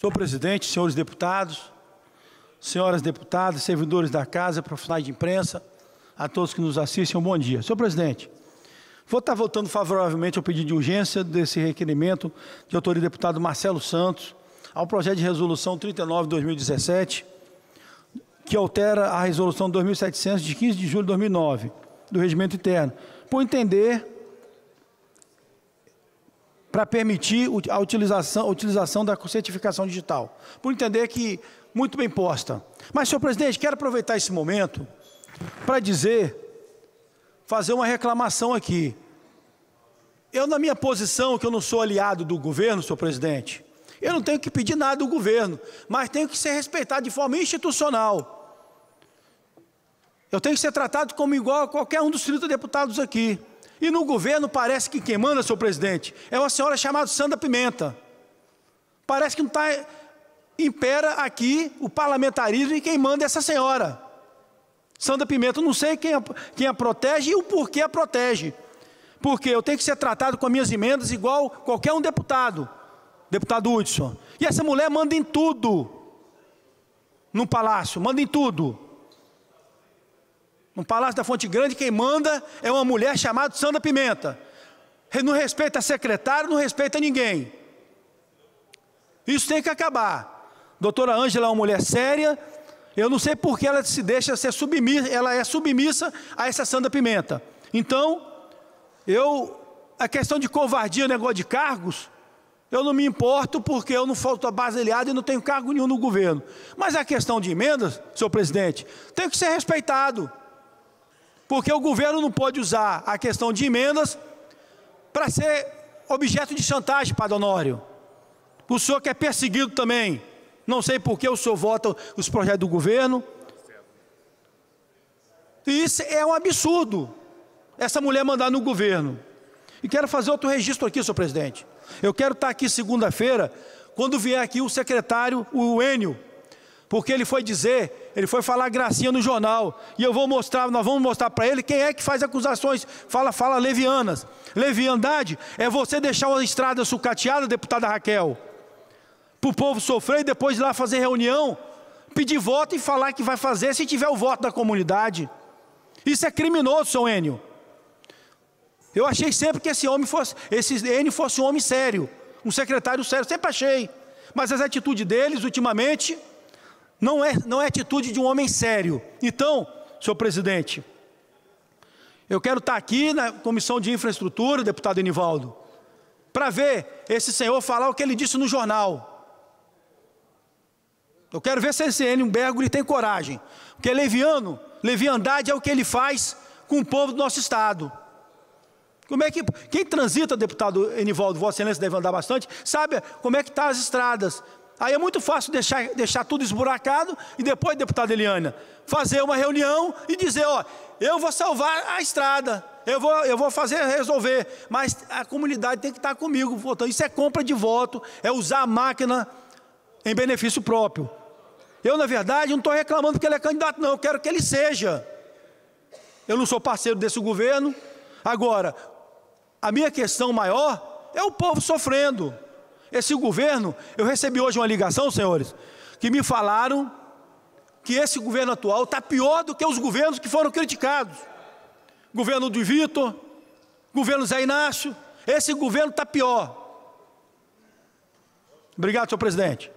Senhor presidente, senhores deputados, senhoras deputadas, servidores da casa, profissionais de imprensa, a todos que nos assistem, um bom dia. Senhor presidente, vou estar votando favoravelmente ao pedido de urgência desse requerimento de autoria do deputado Marcelo Santos ao projeto de resolução 39/2017, que altera a resolução 2700 de 15 de julho de 2009 do regimento interno, por entender para permitir a utilização, a utilização da certificação digital, por entender que muito bem posta. Mas, senhor presidente, quero aproveitar esse momento para dizer, fazer uma reclamação aqui. Eu, na minha posição, que eu não sou aliado do governo, senhor presidente, eu não tenho que pedir nada do governo, mas tenho que ser respeitado de forma institucional. Eu tenho que ser tratado como igual a qualquer um dos 30 deputados aqui. E no governo parece que quem manda, seu presidente, é uma senhora chamada Sandra Pimenta. Parece que não está. Impera aqui o parlamentarismo e quem manda é essa senhora. Sandra Pimenta, eu não sei quem a, quem a protege e o porquê a protege. Porque eu tenho que ser tratado com as minhas emendas igual qualquer um deputado, deputado Hudson. E essa mulher manda em tudo no palácio, manda em tudo. No Palácio da Fonte Grande, quem manda é uma mulher chamada Sandra Pimenta. Ele não respeita secretário, não respeita ninguém. Isso tem que acabar. Doutora Ângela é uma mulher séria. Eu não sei por que ela se deixa ser submissa, ela é submissa a essa Sandra Pimenta. Então, eu a questão de covardia, negócio de cargos, eu não me importo porque eu não falto aliada e não tenho cargo nenhum no governo. Mas a questão de emendas, senhor presidente, tem que ser respeitado porque o governo não pode usar a questão de emendas para ser objeto de chantagem, Padre Honório. O senhor que é perseguido também. Não sei por que o senhor vota os projetos do governo. E isso é um absurdo. Essa mulher mandar no governo. E quero fazer outro registro aqui, senhor presidente. Eu quero estar aqui segunda-feira, quando vier aqui o secretário, o Enio, porque ele foi dizer ele foi falar gracinha no jornal. E eu vou mostrar, nós vamos mostrar para ele quem é que faz acusações. Fala, fala levianas. Leviandade é você deixar uma estrada sucateada, deputada Raquel. Para o povo sofrer e depois ir lá fazer reunião, pedir voto e falar que vai fazer se tiver o voto da comunidade. Isso é criminoso, seu Enio. Eu achei sempre que esse homem fosse, esse Enio fosse um homem sério, um secretário sério, sempre achei. Mas as atitudes deles ultimamente não é, não é atitude de um homem sério. Então, senhor presidente, eu quero estar aqui na comissão de infraestrutura, deputado Enivaldo, para ver esse senhor falar o que ele disse no jornal. Eu quero ver se esse Enio Bergoli tem coragem. Porque leviano, leviandade é o que ele faz com o povo do nosso Estado. Como é que. Quem transita, deputado Enivaldo, Vossa Excelência deve andar bastante, sabe como é que estão tá as estradas. Aí é muito fácil deixar, deixar tudo esburacado e depois, deputada Eliana, fazer uma reunião e dizer, ó, eu vou salvar a estrada, eu vou, eu vou fazer resolver, mas a comunidade tem que estar comigo votando. Isso é compra de voto, é usar a máquina em benefício próprio. Eu, na verdade, não estou reclamando porque ele é candidato, não, eu quero que ele seja. Eu não sou parceiro desse governo. Agora, a minha questão maior é o povo sofrendo. Esse governo, eu recebi hoje uma ligação, senhores, que me falaram que esse governo atual está pior do que os governos que foram criticados. Governo do Vitor, governo Zé Inácio, esse governo está pior. Obrigado, senhor presidente.